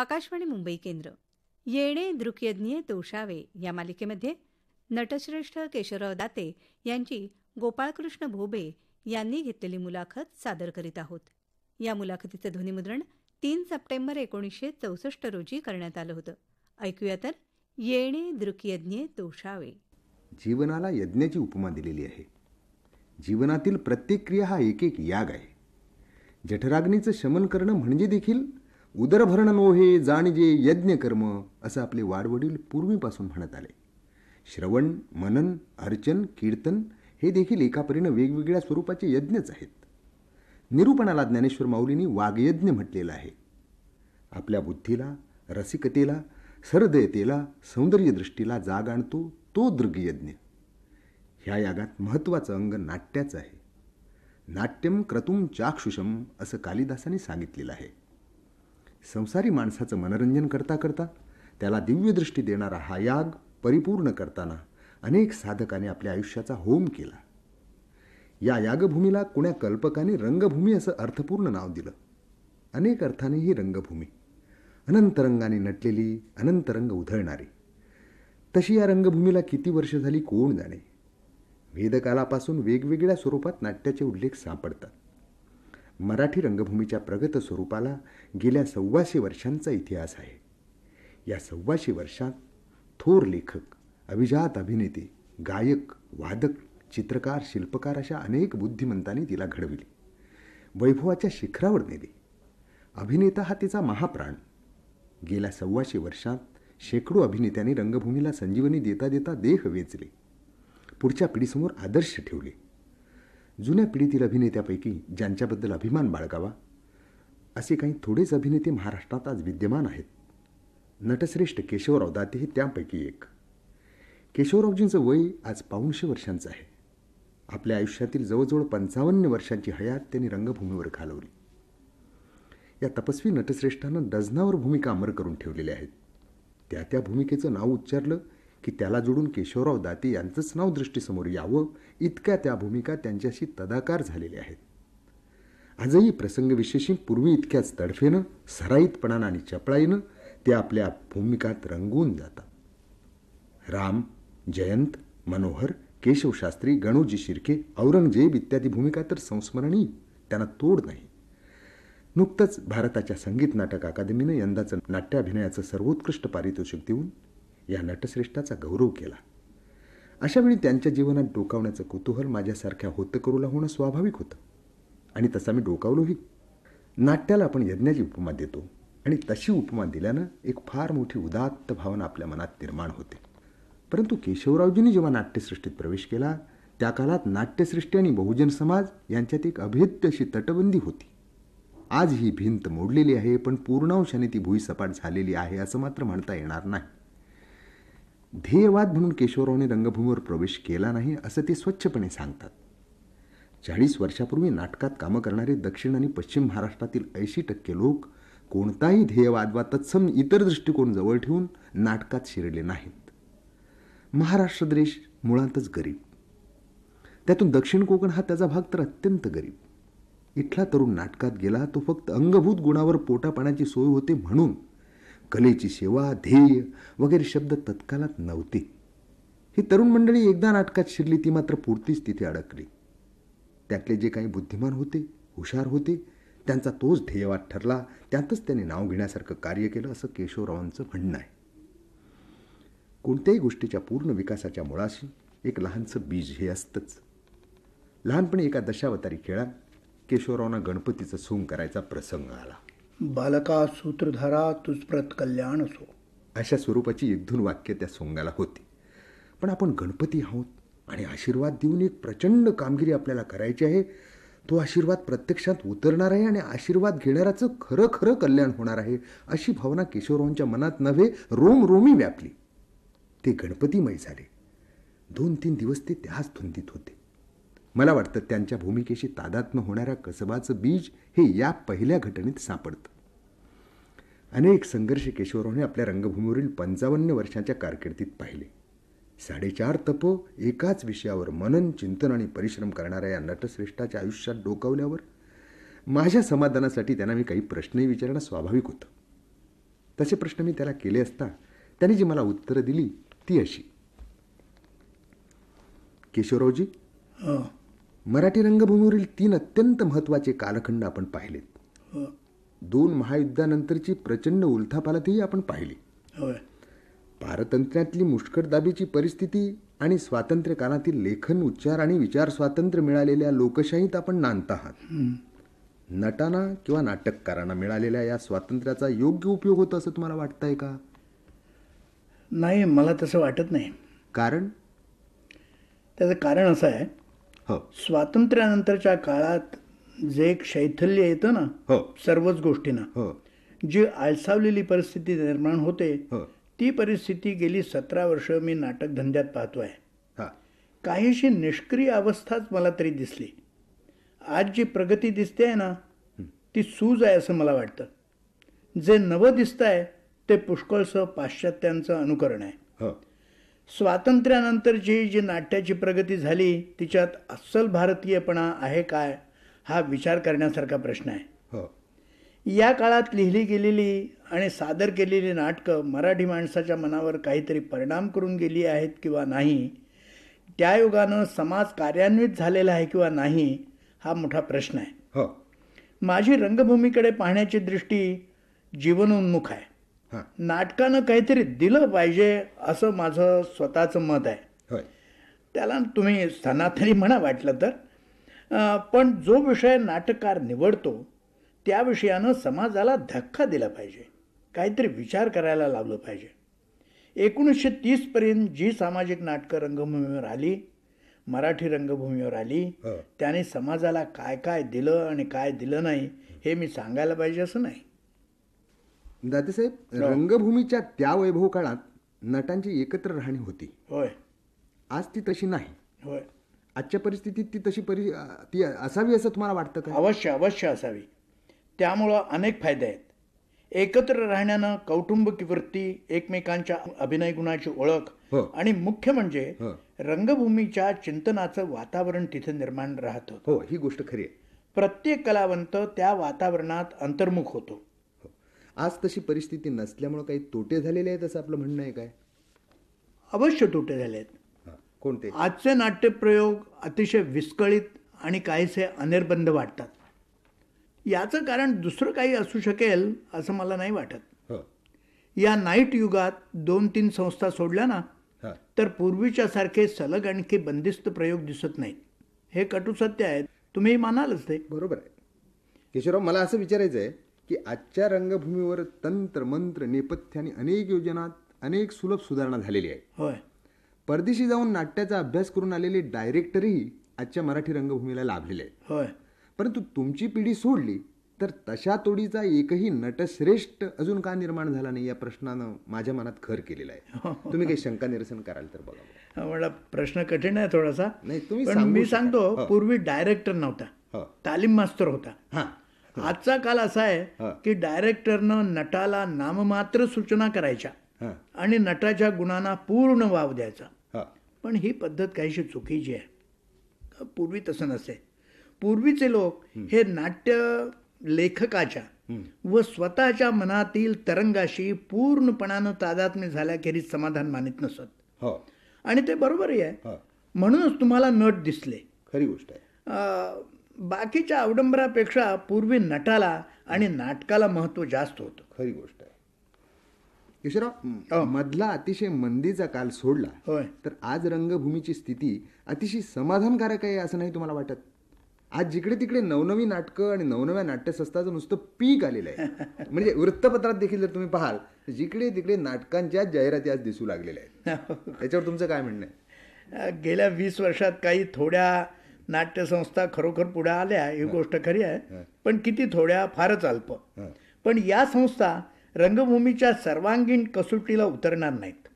आकाशवाणी मुंबई केंद्र येणे दृकयज्ञे तोषावे या मालिकेमध्ये नटश्रेष्ठ केशवराव दाते यांची गोपाळकृष्ण भोबे यांनी घेतलेली मुलाखत सादर करीत आहोत या मुलाखतीचं ध्वनिमुद्रण तीन सप्टेंबर एकोणीसशे चौसष्ट रोजी करण्यात आलं होतं ऐकूया तर येणे दृकयज्ञे तोषावे जीवनाला यज्ञाची उपमा दिलेली आहे जीवनातील प्रत्येक क्रिया हा एक एक याग आहे जठराग्नीचं शमन करणं म्हणजे देखील उदरभरण हे जाणजे यज्ञकर्म असं आपले वाडवडील पूर्वीपासून म्हणत आले श्रवण मनन अर्चन कीर्तन हे देखील एकापरीनं वेगवेगळ्या स्वरूपाचे यज्ञच आहेत निरूपणाला ज्ञानेश्वर माऊलींनी वागयज्ञ म्हटलेलं आहे आपल्या बुद्धीला रसिकतेला सरदयतेला सौंदर्यदृष्टीला जाग आणतो तो दृगयज्ञ ह्या यागात महत्त्वाचं अंग नाट्याचं आहे नाट्यम क्रतुम चाक्षुषम असं कालिदासाने सांगितलेलं आहे संसारी माणसाचं मनोरंजन करता करता त्याला दिव्यदृष्टी देणारा हा याग परिपूर्ण करताना अनेक साधकाने आपल्या आयुष्याचा होम केला या यागभूमीला कुण्या कल्पकाने रंगभूमी असं अर्थपूर्ण नाव दिलं अनेक अर्थाने ही रंगभूमी अनंतरंगाने नटलेली अनंतरंग उधळणारी तशी या रंगभूमीला किती वर्ष झाली कोण जाणे वेदकालापासून वेगवेगळ्या स्वरूपात नाट्याचे उल्लेख सापडतात मराठी रंगभूमीच्या प्रगत स्वरूपाला गेल्या सव्वाशे वर्षांचा इतिहास आहे या सव्वाशे वर्षात थोर लेखक अभिजात अभिनेते गायक वादक चित्रकार शिल्पकार अशा अनेक बुद्धिमंतांनी तिला घडविली वैभवाच्या शिखरावर नेले अभिनेता हा तिचा महाप्राण गेल्या सव्वाशे वर्षात शेकडो अभिनेत्यांनी रंगभूमीला संजीवनी देता देता देह वेचले पुढच्या पिढीसमोर आदर्श ठेवले जुन्या पिढीतील अभिनेत्यापैकी ज्यांच्याबद्दल अभिमान बाळगावा असे काही थोडेच अभिनेते महाराष्ट्रात आज विद्यमान आहेत नटश्रेष्ठ केशवराव दाते हे त्यापैकी एक केशवरावजींचं वय आज पाऊनशे वर्षांचं आहे आपल्या आयुष्यातील जवळजवळ पंचावन्न वर्षांची हयात त्यांनी रंगभूमीवर घालवली या तपस्वी नटश्रेष्ठानं डझनावर भूमिका अमर करून ठेवलेल्या आहेत त्या त्या भूमिकेचं नाव उच्चारलं की त्याला जोडून केशवराव दाते यांचंच नाव दृष्टीसमोर यावं इतक्या त्या भूमिका त्यांच्याशी तदाकार झालेल्या आहेत आजही प्रसंगविशेषी पूर्वी इतक्याच तडफेनं सराईतपणानं आणि चपळाईनं ते आपल्या भूमिकात रंगून जातात राम जयंत मनोहर केशवशास्त्री गणोजी शिर्के औरंगजेब इत्यादी भूमिका तर संस्मरणी त्यांना तोड नाही नुकतंच भारताच्या संगीत नाटक अकादमीनं यंदाचं नाट्याभिनयाचं सर्वोत्कृष्ट पारितोषिक देऊन या नटश्रेष्ठाचा गौरव केला अशावेळी त्यांच्या जीवनात डोकावण्याचं कुतूहल माझ्यासारख्या होतकरूला होणं स्वाभाविक होतं आणि तसा मी डोकावलोही नाट्याला आपण यज्ञाची उपमा देतो आणि तशी उपमा दिल्यानं एक फार मोठी उदात्त भावना आपल्या मनात निर्माण होते परंतु केशवरावजींनी जेव्हा नाट्यसृष्टीत प्रवेश केला त्या काळात नाट्यसृष्टी आणि बहुजन समाज यांच्यात एक अभेद्य अशी तटबंदी होती आज ही भिंत मोडलेली आहे पण पूर्णांशाने ती भुईसपाट झालेली आहे असं मात्र म्हणता येणार नाही ध्येयवाद म्हणून केशवरावने रंगभूमीवर प्रवेश केला नाही असं ते स्वच्छपणे सांगतात चाळीस वर्षापूर्वी नाटकात कामं करणारे दक्षिण आणि पश्चिम महाराष्ट्रातील ऐंशी टक्के लोक कोणताही ध्येयवाद वा तत्सम इतर दृष्टिकोन जवळ ठेवून नाटकात शिरले नाहीत महाराष्ट्र देश मुळातच गरीब त्यातून दक्षिण कोकण हा त्याचा भाग तर अत्यंत गरीब इथला तरुण नाटकात गेला तो फक्त अंगभूत गुणावर पोटापाण्याची सोय होते म्हणून कलेची सेवा ध्येय वगैरे शब्द तत्कालात नव्हते ही तरुण मंडळी एकदा नाटकात शिरली ती मात्र पुरतीच तिथे अडकली त्यातले जे काही बुद्धिमान होते हुशार होते त्यांचा तोच ध्येयवाद ठरला त्यातच त्याने नाव घेण्यासारखं कार्य केलं असं केशवरावांचं म्हणणं आहे कोणत्याही गोष्टीच्या पूर्ण विकासाच्या मुळाशी एक लहानसं बीज हे असतंच लहानपणी एका दशावतारी खेळात केशवरावांना गणपतीचं सोंग करायचा प्रसंग आला बालका सूत्रधारा तुझप्रत कल्याण असो अशा स्वरूपाची एक दोन वाक्य त्या सोंगाला होती पण आपण गणपती आहोत आणि आशीर्वाद देऊन एक प्रचंड कामगिरी आपल्याला करायची आहे तो आशीर्वाद प्रत्यक्षात उतरणार आहे आणि आशीर्वाद घेणाऱ्याचं खरं खरं कल्याण होणार आहे अशी भावना किशोररावांच्या मनात नव्हे रोम रोमी व्यापली ते गणपतीमय झाले दोन तीन दिवस ते त्याच धुंदीत होते मला वाटतं त्यांच्या भूमिकेशी तादात्म्य होणाऱ्या कसबाचं बीज हे या पहिल्या घटनेत सापडतं अनेक संघर्ष केशवरावने आपल्या रंगभूमीवरील पंचावन्न वर्षांच्या कारकिर्दीत पाहिले साडेचार तपो एकाच विषयावर मनन चिंतन आणि परिश्रम करणाऱ्या या नटश्रेष्ठाच्या आयुष्यात डोकावल्यावर माझ्या समाधानासाठी त्यांना मी काही प्रश्नही विचारणं स्वाभाविक होतं तसे प्रश्न मी त्याला केले असता त्याने जी मला उत्तरं दिली ती अशी केशवरावजी मराठी रंगभूमीवरील तीन अत्यंत महत्त्वाचे कालखंड आपण पाहिलेत हो. दोन महायुद्धानंतरची प्रचंड उलथापालतही आपण पाहिली पारतंत्र्यातली मुष्कटदाबीची परिस्थिती आणि स्वातंत्र्य लेखन उच्चार आणि विचार स्वातंत्र्य मिळालेल्या लोकशाहीत आपण नांदत आहात नटांना किंवा नाटककारांना मिळालेल्या या स्वातंत्र्याचा योग्य उपयोग होतो असं तुम्हाला वाटतंय का नाही मला तसं वाटत नाही कारण त्याचं कारण असं आहे हो स्वातंत्र्यानंतरच्या काळात जे एक शैथल्य येतं ना हो सर्वच गोष्टींना हो जी आळसावलेली परिस्थिती निर्माण होते हो ती परिस्थिती गेली सतरा वर्ष मी नाटक धंद्यात पाहतोय काहीशी निष्क्रिय अवस्थाच मला तरी दिसली आज जी प्रगती दिसते आहे ना ती सूज आहे असं मला वाटतं जे नवं दिसत आहे ते पुष्कळसं पाश्चात्यांचं अनुकरण आहे हो. स्वातंत्र्यानंतरची जी नाट्याची प्रगती झाली तिच्यात अस्सल भारतीयपणा आहे काय हा विचार करण्यासारखा प्रश्न आहे हो या काळात लिहिली गेलेली आणि सादर केलेली नाटकं मराठी माणसाच्या मनावर काहीतरी परिणाम करून गेली आहेत किंवा नाही त्या युगानं समाज कार्यान्वित झालेला आहे किंवा नाही हा मोठा प्रश्न आहे हो माझी रंगभूमीकडे पाहण्याची दृष्टी जीवनोन्मुख आहे नाटकानं काहीतरी दिलं पाहिजे असं माझं स्वतःचं मत आहे त्याला तुम्ही सनातनी म्हणा वाटलं तर पण जो विषय नाटककार निवडतो त्या विषयानं समाजाला धक्का दिला पाहिजे काहीतरी विचार करायला लावलं पाहिजे एकोणीसशे तीसपर्यंत जी सामाजिक नाटकं रंगभूमीवर आली मराठी रंगभूमीवर आली हो. त्याने समाजाला काय काय दिलं आणि काय दिलं नाही हे मी सांगायला पाहिजे असं नाही दादासाहेब रंगभूमीच्या त्या वैभव काळात नटांची एकत्र राहणी होती होय आज ती तशी नाही होय आजच्या परिस्थितीत ती तशी परि ती असावी असं तुम्हाला वाटतं का अवश्य अवश्य असावी त्यामुळं अनेक फायदे आहेत एकत्र राहण्यानं कौटुंबिक वृत्ती एकमेकांच्या अभिनय गुणाची ओळख हो. आणि मुख्य म्हणजे हो. रंगभूमीच्या चिंतनाचं वातावरण तिथे निर्माण राहतं हो ही गोष्ट खरी आहे प्रत्येक कलावंत त्या वातावरणात अंतर्मुख होतो आज तशी परिस्थिती नसल्यामुळे काही तोटे झालेले आहेत असं आपलं म्हणणं आहे काय अवश्य तोटे झाले आहेत कोणते आजचे नाट्यप्रयोग अतिशय विस्कळीत आणि काहीसे अनिर्बंध वाटतात याचं कारण दुसरं काही असू शकेल असं मला नाही वाटत हो. या नाईट युगात दोन तीन संस्था सोडल्या ना तर पूर्वीच्या सारखे सलग आणखी बंदिस्त प्रयोग दिसत नाहीत हे कटू सत्य आहे तुम्ही मानालच ते बरोबर आहे किशोरराव मला असं विचारायचं आहे की आजच्या रंगभूमीवर तंत्र मंत्र नेपथ्य आणि अनेक योजनात अनेक सुलभ सुधारणा झालेली आहे होय परदेशी जाऊन नाट्याचा अभ्यास करून आलेले डायरेक्टरही आजच्या मराठी रंगभूमीला लाभलेले आहेत होय परंतु तुमची पिढी सोडली तर तशा तोडीचा एकही नटश्रेष्ठ अजून का निर्माण झाला नाही या प्रश्नानं माझ्या मनात खर केलेला आहे तुम्ही काही शंका निरसन कराल तर बघा मला प्रश्न कठीण आहे थोडासा नाही तुम्ही मी सांगतो हो. पूर्वी डायरेक्टर नव्हता हो. तालीम मास्तर होता आजचा काल असा आहे की डायरेक्टरनं नटाला नाममात्र सूचना करायच्या आणि नटाच्या गुणांना पूर्ण वाव द्यायचा पण ही पद्धत काहीशी चुकीची आहे पूर्वी तसं नसे पूर्वीचे लोक हे नाट्य लेखकाच्या व स्वतःच्या मनातील तरंगाशी पूर्णपणानं तादात्म्य झाल्याखेरीज समाधान मानित नसत हो. आणि ते बरोबरही आहे म्हणूनच तुम्हाला नट दिसले खरी गोष्ट आहे बाकीच्या अवडंबरापेक्षा पूर्वी नटाला आणि नाटकाला महत्व जास्त होतं खरी गोष्ट आहे यशराव मधला अतिशय मंदीचा काल सोडला होय तर आज रंगभूमीची स्थिती अतिशय समाधानकारक आहे असं नाही तुम्हाला वाटत आज जिकडे तिकडे नवनवी नाटकं आणि नवनव्या नाट्यसंस्थाचं नुसतं पीक आलेलं आहे म्हणजे वृत्तपत्रात देखील जर तुम्ही पाहाल जिकडे तिकडे नाटकांच्या जाहिराती आज दिसू लागलेल्या आहेत त्याच्यावर तुमचं काय म्हणणं आहे गेल्या वीस वर्षात काही थोड्या नाट्यसंस्था खरोखर पुढे आल्या ही गोष्ट खरी आहे पण किती थोड्या फारच अल्प पण या संस्था रंगभूमीच्या सर्वांगीण कसोटीला उतरणार नाहीत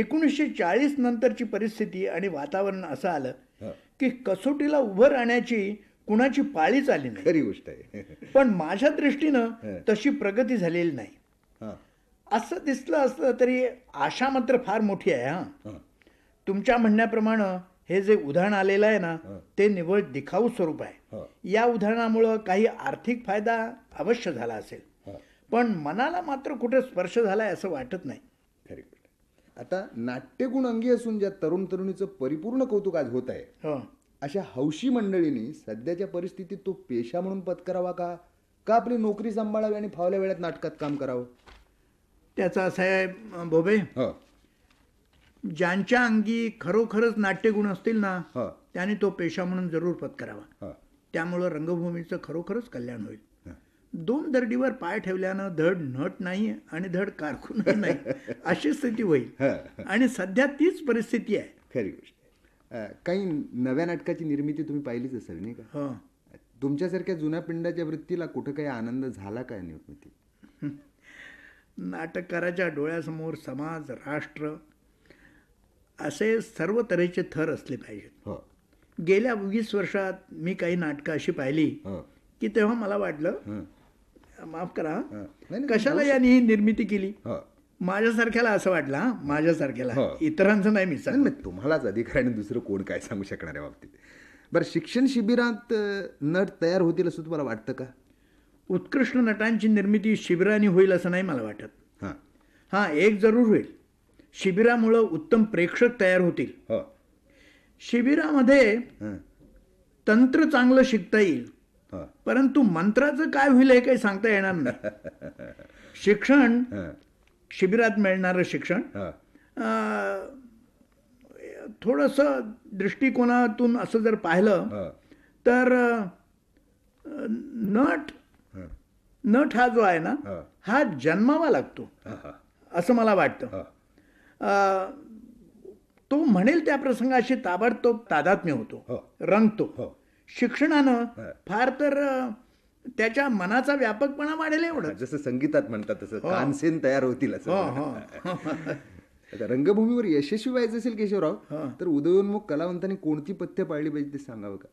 एकोणीसशे चाळीस नंतरची परिस्थिती आणि वातावरण असं आलं की कसोटीला उभं राहण्याची कुणाची पाळीच आली नाही खरी गोष्ट आहे पण माझ्या दृष्टीनं तशी प्रगती झालेली नाही असं दिसलं असलं तरी आशा मात्र फार मोठी आहे हा तुमच्या म्हणण्याप्रमाणे हे जे उदाहरण आलेलं आहे ना ते निव्वळ दिखाऊ स्वरूप आहे या उदाहरणामुळं काही आर्थिक फायदा अवश्य झाला असेल पण मनाला मात्र कुठे स्पर्श झालाय असं वाटत नाही आता नाट्यगुण अंगी असून ज्या तरुण तरुणीचं परिपूर्ण कौतुक आज होत आहे अशा हौशी मंडळींनी सध्याच्या परिस्थितीत तो पेशा म्हणून पत्करावा का का आपली नोकरी सांभाळावी आणि फावल्या वेळात नाटकात काम करावं त्याचा असं आहे बोबे ज्यांच्या अंगी खरोखरच नाट्यगुण असतील ना त्याने तो पेशा म्हणून जरूर पत्करावा त्यामुळं रंगभूमीचं खरोखरच कल्याण होईल दोन दर्डीवर पाय ठेवल्यानं धड नट नाही आणि धड कारखून नाही अशी स्थिती होईल आणि सध्या तीच परिस्थिती आहे खरी गोष्ट काही नव्या नाटकाची निर्मिती तुम्ही पाहिलीच असेल नाही का तुमच्यासारख्या जुन्या पिंडाच्या वृत्तीला कुठं काही आनंद झाला काय निर्मिती नाटककाराच्या डोळ्यासमोर समाज राष्ट्र असे सर्व तऱ्हेचे थर असले पाहिजेत गेल्या वीस वर्षात मी काही नाटकं अशी पाहिली की तेव्हा मला वाटलं माफ करा कशाला यांनी ही निर्मिती केली माझ्यासारख्याला असं वाटला माझ्यासारख्याला इतरांचं नाही मी सांग तुम्हालाच अधिकाऱ्याने दुसरं कोण काय सांगू शकणार बाबतीत बरं शिक्षण शिबिरात नट तयार होतील असं तुम्हाला वाटतं का उत्कृष्ट नटांची निर्मिती शिबिराने होईल असं नाही मला वाटत हां हां एक जरूर होईल शिबिरामुळं उत्तम प्रेक्षक तयार होतील हो. शिबिरामध्ये तंत्र चांगलं शिकता येईल परंतु मंत्राचं काय होईल हे काही सांगता येणार नाही शिक्षण शिबिरात मिळणारं शिक्षण थोडस दृष्टिकोनातून असं जर पाहिलं तर नट नट हा जो आहे ना हा जन्मावा लागतो असं मला वाटतं तो म्हणेल त्या प्रसंगाशी ताबडतोब तादात्म्य होतो हो. रंगतो हो. शिक्षणानं फार तर त्याच्या मनाचा व्यापकपणा वाढेल एवढा जसं संगीतात म्हणतात तसं हो. कानसेन तयार होतील असं रंगभूमीवर यशस्वी व्हायचं असेल केशवराव तर उदयोन्मुख कलावंतांनी कोणती पथ्य पाळली पाहिजे ते सांगावं का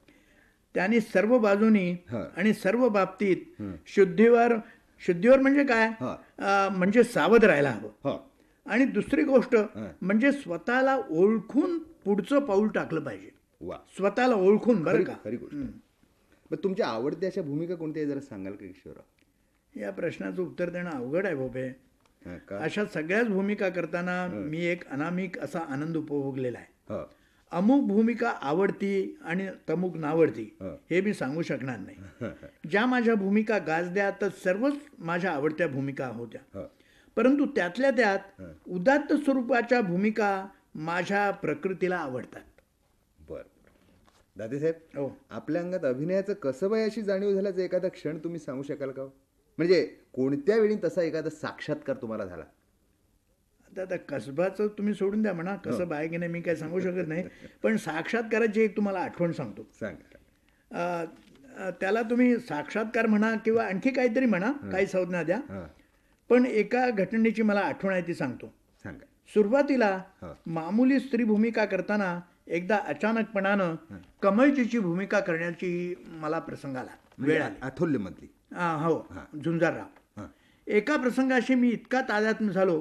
त्यांनी सर्व बाजूनी आणि सर्व बाबतीत शुद्धीवर शुद्धीवर म्हणजे काय म्हणजे सावध राहायला हवं आणि दुसरी गोष्ट म्हणजे स्वतःला ओळखून पुढचं पाऊल टाकलं पाहिजे वा स्वतःला ओळखून बरं का खरी गोष्ट तुमच्या आवडत्या अशा भूमिका कोणत्या जरा सांगाल का ईश्वर या प्रश्नाचं उत्तर देणं अवघड आहे भोपे अशा सगळ्याच भूमिका करताना मी एक अनामिक असा आनंद उपभोगलेला आहे अमुक भूमिका आवडती आणि तमुक नावडती हे मी सांगू शकणार नाही ज्या माझ्या भूमिका गाजल्या तर सर्वच माझ्या आवडत्या भूमिका होत्या परंतु त्यातल्या त्यात उदात्त स्वरूपाच्या भूमिका माझ्या प्रकृतीला आवडतात बर साहेब हो आपल्या अंगात अभिनयाचं कसं बाय अशी जाणीव झाल्याचं एखादा क्षण तुम्ही सांगू शकाल का हो? म्हणजे कोणत्या वेळी तसा एखादा साक्षात्कार तुम्हाला झाला आता आता कसबाचं तुम्ही सोडून द्या म्हणा कसं हो. बाय की नाही मी काय सांगू शकत नाही पण साक्षात्काराची एक तुम्हाला आठवण सांगतो सांग त्याला तुम्ही साक्षात्कार म्हणा किंवा आणखी काहीतरी म्हणा काही संज्ञा द्या पण एका घटनेची मला आठवण आहे ती सांगतो सुरुवातीला मामूली स्त्री भूमिका करताना एकदा अचानकपणानं कमळजीची भूमिका करण्याची मला प्रसंग आला म्हणजे वेळ आली मधली हो झुंजारराव एका प्रसंगाशी मी इतका तादात्म झालो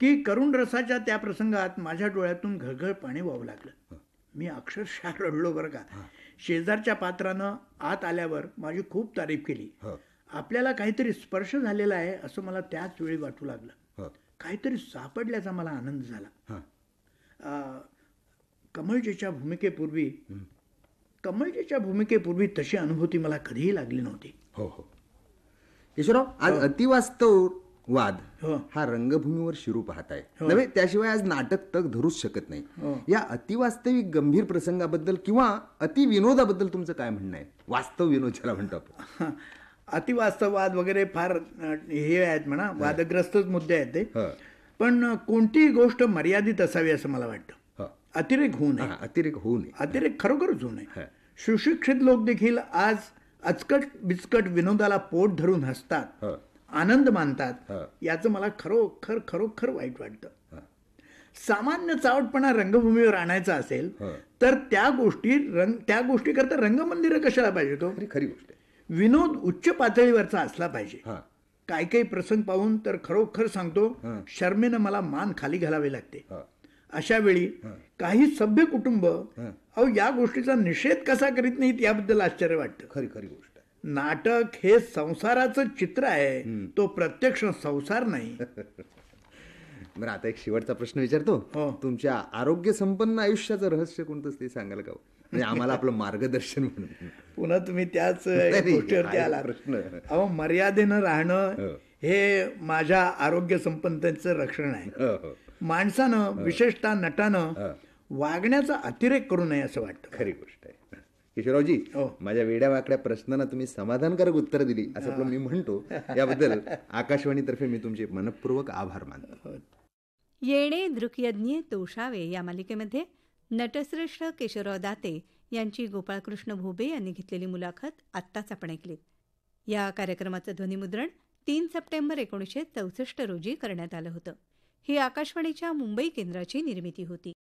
की करुण रसाच्या त्या प्रसंगात माझ्या डोळ्यातून घळघळ पाणी वाहू लागलं मी अक्षरशः रडलो बरं का शेजारच्या पात्रानं आत आल्यावर माझी खूप तारीफ केली आपल्याला काहीतरी स्पर्श झालेला आहे असं मला त्याच वेळी वाटू लागलं काहीतरी सापडल्याचा मला आनंद झाला कमळजीच्या भूमिकेपूर्वी कमळजीच्या भूमिकेपूर्वी तशी अनुभूती मला कधीही लागली नव्हती हो हो आज हो. अतिवास्तव वाद हो. हा रंगभूमीवर शिरू आहे हो. नव्हे त्याशिवाय आज नाटक तग धरूच शकत नाही या अतिवास्तविक गंभीर प्रसंगाबद्दल किंवा अतिविनोदाबद्दल तुमचं काय म्हणणं आहे वास्तव विनोद ज्याला म्हणतो आपण अतिवास्तववाद वगैरे फार हे आहेत म्हणा वादग्रस्तच मुद्दे आहेत ते पण कोणतीही गोष्ट मर्यादित असावी असं मला वाटतं अतिरेक होऊ नये अतिरेक होऊ नये अतिरेक खरोखरच होऊ नये सुशिक्षित लोक देखील आज अचकट बिचकट विनोदाला पोट धरून हसतात आनंद मानतात याचं मला खरोखर खरोखर वाईट वाटतं सामान्य चावटपणा रंगभूमीवर आणायचा असेल तर त्या गोष्टी रंग त्या गोष्टीकरता रंगमंदिर कशाला पाहिजे तो खरी गोष्ट विनोद उच्च पातळीवरचा असला पाहिजे काही काही प्रसंग पाहून तर खरोखर सांगतो शर्मेनं मला मान खाली घालावे लागते अशा वेळी काही सभ्य कुटुंब अहो या गोष्टीचा निषेध कसा करीत नाहीत याबद्दल आश्चर्य वाटत खरी खरी गोष्ट नाटक हे संसाराचं चित्र आहे तो प्रत्यक्ष संसार नाही बरं आता एक शेवटचा प्रश्न विचारतो हो. तुमच्या आरोग्य संपन्न आयुष्याचं रहस्य कोणतं ते सांगाल का हो? म्हणजे आम्हाला आपलं मार्गदर्शन म्हणून पुन्हा तुम्ही त्याच गोष्टीवरती आला प्रश्न अहो मर्यादेनं राहणं हो. हे माझ्या आरोग्य संपन्नतेचं रक्षण आहे हो, हो. माणसानं विशेषतः नटानं वागण्याचा अतिरेक करू नये असं वाटतं खरी गोष्ट आहे किशोरावजी माझ्या वेड्या वाकड्या प्रश्नांना तुम्ही समाधानकारक उत्तर दिली असं आपलं मी म्हणतो याबद्दल आकाशवाणीतर्फे मी तुमचे मनपूर्वक आभार मानतो येणे दृकयज्ञ तोषावे या मालिकेमध्ये नटश्रेष्ठ केशवराव दाते यांची गोपाळकृष्ण भोबे यांनी घेतलेली मुलाखत आत्ताच आपण ऐकली या कार्यक्रमाचं ध्वनिमुद्रण तीन सप्टेंबर एकोणीसशे चौसष्ट रोजी करण्यात आलं होतं ही आकाशवाणीच्या मुंबई केंद्राची निर्मिती होती